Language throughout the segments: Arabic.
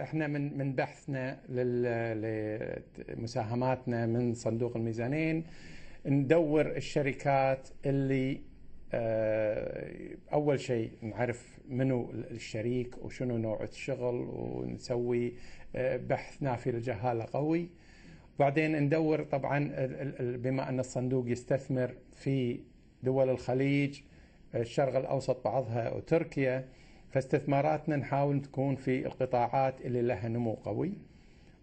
احنا من من بحثنا لمساهماتنا من صندوق الميزانين ندور الشركات اللي آه، اول شيء نعرف منو الشريك وشنو نوع الشغل ونسوي آه، بحث نافي للجهاله قوي بعدين ندور طبعا بما ان الصندوق يستثمر في دول الخليج الشرق الاوسط بعضها وتركيا فاستثماراتنا نحاول تكون في القطاعات اللي لها نمو قوي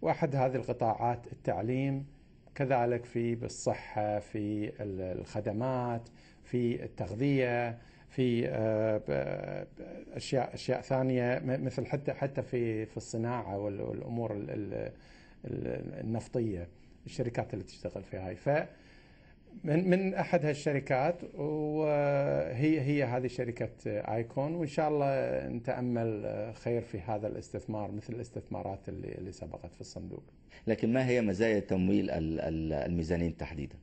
واحد هذه القطاعات التعليم كذلك في بالصحة في الخدمات في التغذية في آه، أشياء أشياء ثانية مثل حتى حتى في في الصناعة والأمور النفطية الشركات اللي تشتغل في هاي من من احد هالشركات وهي هي هذه شركه ايكون وان شاء الله نتامل خير في هذا الاستثمار مثل الاستثمارات اللي اللي سبقت في الصندوق. لكن ما هي مزايا تمويل الميزانين تحديدا؟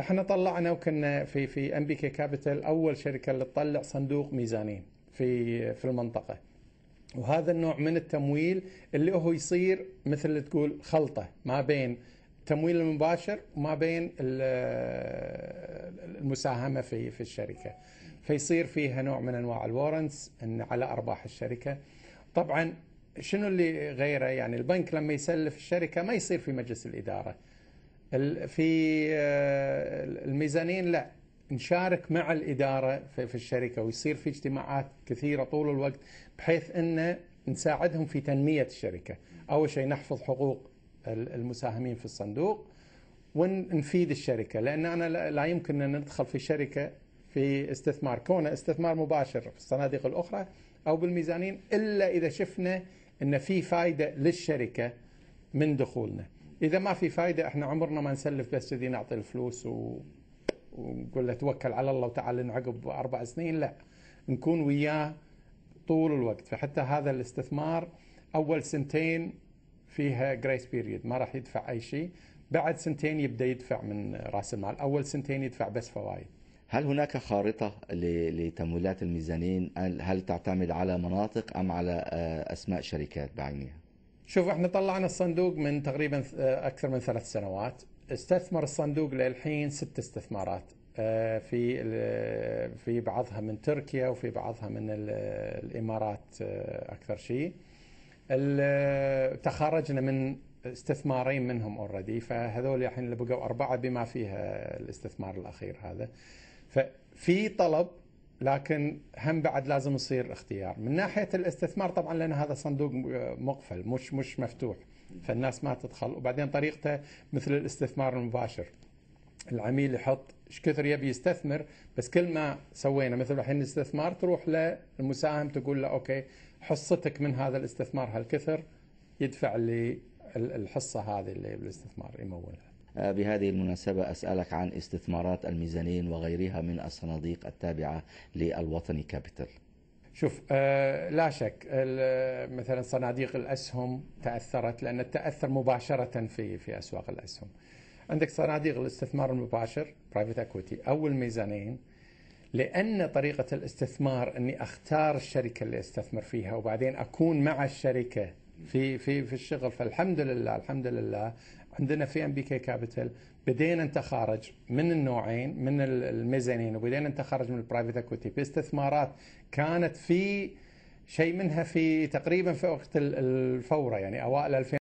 احنا طلعنا وكنا في في ام بي كي كابيتال اول شركه اللي تطلع صندوق ميزانين في في المنطقه. وهذا النوع من التمويل اللي هو يصير مثل تقول خلطه ما بين التمويل المباشر وما بين المساهمه في في الشركه فيصير فيها نوع من انواع الورنتس ان على ارباح الشركه طبعا شنو اللي غيره يعني البنك لما يسلف الشركه ما يصير في مجلس الاداره في آه، الميزانين لا نشارك مع الاداره في الشركه ويصير في اجتماعات كثيره طول الوقت بحيث ان نساعدهم في تنميه الشركه اول شيء نحفظ حقوق المساهمين في الصندوق ونفيد الشركه لان انا لا يمكن ان ندخل في شركه في استثمار كونه استثمار مباشر في الصناديق الاخرى او بالميزانين الا اذا شفنا ان في فائده للشركه من دخولنا اذا ما في فائده احنا عمرنا ما نسلف بس دي نعطي الفلوس و... ونقول له توكل على الله وتعال عقب اربع سنين لا نكون وياه طول الوقت فحتى هذا الاستثمار اول سنتين فيها جريس بيريد ما راح يدفع اي شيء بعد سنتين يبدا يدفع من راس المال اول سنتين يدفع بس فوائد هل هناك خارطة لتمويلات الميزانين هل تعتمد على مناطق أم على آه، أسماء شركات بعينها شوف احنا طلعنا الصندوق من تقريبا آه، أكثر من ثلاث سنوات استثمر الصندوق للحين ست استثمارات آه، في في بعضها من تركيا وفي بعضها من الامارات اكثر شيء تخرجنا من استثمارين منهم اوريدي فهذول الحين اللي بقوا اربعه بما فيها الاستثمار الاخير هذا ففي طلب لكن هم بعد لازم يصير اختيار من ناحيه الاستثمار طبعا لان هذا صندوق آه، مقفل مش مش مفتوح فالناس ما تدخل وبعدين طريقته مثل الاستثمار المباشر العميل يحط ايش كثر يبي يستثمر بس كل ما سوينا مثل الحين الاستثمار تروح للمساهم تقول له اوكي حصتك من هذا الاستثمار هالكثر يدفع للحصة هذه اللي بالاستثمار يمولها آه، بهذه المناسبة أسألك عن استثمارات الميزانين وغيرها من الصناديق التابعة للوطني كابيتال شوف آه، لا شك مثلا صناديق الأسهم تأثرت لأن التأثر مباشرة في في أسواق الأسهم عندك صناديق الاستثمار المباشر برايفت اكويتي أو الميزانين لأن طريقة الاستثمار أني أختار الشركة اللي أستثمر فيها وبعدين أكون مع الشركة في في في الشغل فالحمد لله الحمد لله عندنا في ام بي كي كابيتال بدينا نتخارج من النوعين من الميزانين وبدينا نتخارج من البرايفت اكويتي باستثمارات كانت في شيء منها في تقريبا في وقت الفوره يعني اوائل 2000